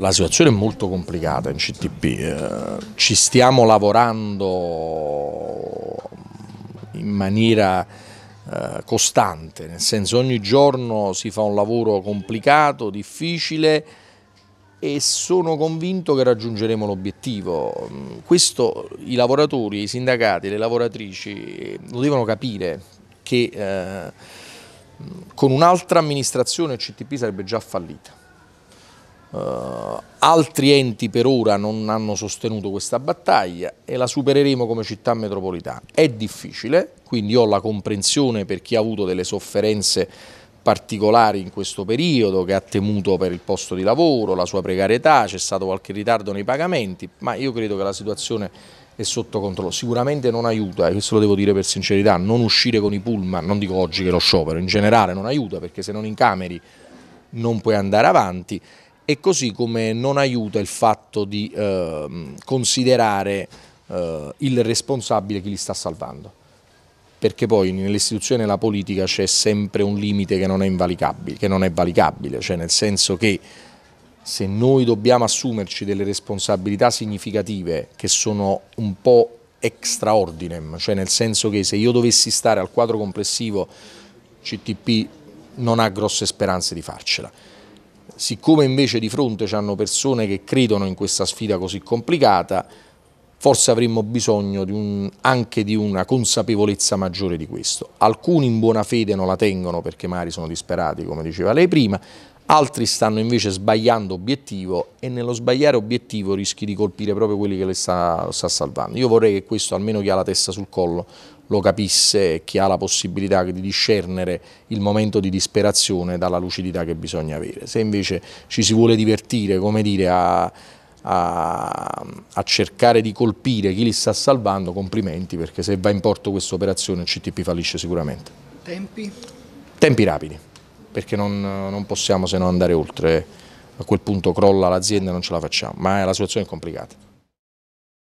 La situazione è molto complicata in CTP, eh, ci stiamo lavorando in maniera eh, costante, nel senso ogni giorno si fa un lavoro complicato, difficile e sono convinto che raggiungeremo l'obiettivo. Mm, questo i lavoratori, i sindacati, le lavoratrici eh, lo devono capire che con un'altra amministrazione il CTP sarebbe già fallita. Eh, altri enti per ora non hanno sostenuto questa battaglia e la supereremo come città metropolitana. È difficile, quindi ho la comprensione per chi ha avuto delle sofferenze particolari in questo periodo, che ha temuto per il posto di lavoro, la sua precarietà, c'è stato qualche ritardo nei pagamenti, ma io credo che la situazione è sotto controllo. Sicuramente non aiuta, e questo lo devo dire per sincerità, non uscire con i pullman, non dico oggi che lo sciopero, in generale non aiuta perché se non in cameri non puoi andare avanti e così come non aiuta il fatto di eh, considerare eh, il responsabile chi li sta salvando, perché poi nell'istituzione e nella politica c'è sempre un limite che non è invalicabile, che non è valicabile, cioè nel senso che se noi dobbiamo assumerci delle responsabilità significative che sono un po' extraordinem, cioè nel senso che se io dovessi stare al quadro complessivo CTP non ha grosse speranze di farcela Siccome invece di fronte ci hanno persone che credono in questa sfida così complicata, forse avremmo bisogno di un, anche di una consapevolezza maggiore di questo. Alcuni in buona fede non la tengono perché magari sono disperati, come diceva lei prima, altri stanno invece sbagliando obiettivo e nello sbagliare obiettivo rischi di colpire proprio quelli che le sta, sta salvando. Io vorrei che questo, almeno chi ha la testa sul collo, lo capisse, e chi ha la possibilità di discernere il momento di disperazione dalla lucidità che bisogna avere. Se invece ci si vuole divertire, come dire, a, a, a, cercare di colpire chi li sta salvando, complimenti, perché se va in porto questa operazione il CTP fallisce sicuramente. Tempi? Tempi rapidi perché non, non possiamo se non andare oltre, a quel punto crolla l'azienda e non ce la facciamo, ma eh, la situazione è complicata.